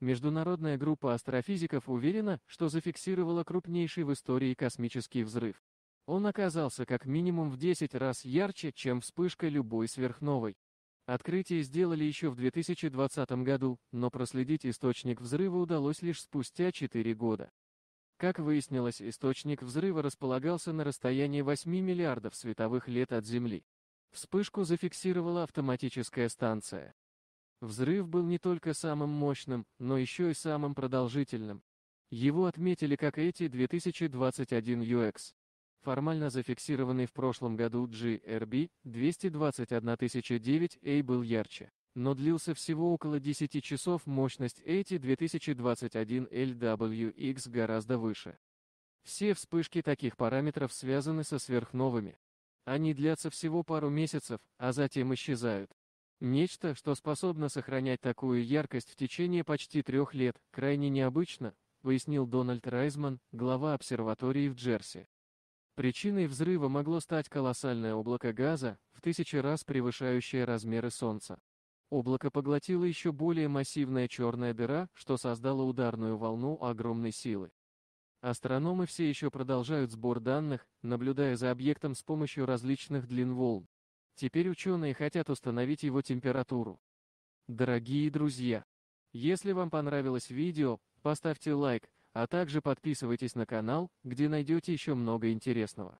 Международная группа астрофизиков уверена, что зафиксировала крупнейший в истории космический взрыв. Он оказался как минимум в 10 раз ярче, чем вспышка любой сверхновой. Открытие сделали еще в 2020 году, но проследить источник взрыва удалось лишь спустя 4 года. Как выяснилось, источник взрыва располагался на расстоянии 8 миллиардов световых лет от Земли. Вспышку зафиксировала автоматическая станция. Взрыв был не только самым мощным, но еще и самым продолжительным. Его отметили как эти 2021 UX. Формально зафиксированный в прошлом году GRB 221009 A был ярче, но длился всего около 10 часов, мощность AT 2021 LWX гораздо выше. Все вспышки таких параметров связаны со сверхновыми. Они длятся всего пару месяцев, а затем исчезают. Нечто, что способно сохранять такую яркость в течение почти трех лет, крайне необычно, пояснил Дональд Райзман, глава обсерватории в Джерси. Причиной взрыва могло стать колоссальное облако газа, в тысячи раз превышающее размеры Солнца. Облако поглотило еще более массивная черная дыра, что создало ударную волну огромной силы. Астрономы все еще продолжают сбор данных, наблюдая за объектом с помощью различных длин волн. Теперь ученые хотят установить его температуру. Дорогие друзья, если вам понравилось видео, поставьте лайк, а также подписывайтесь на канал, где найдете еще много интересного.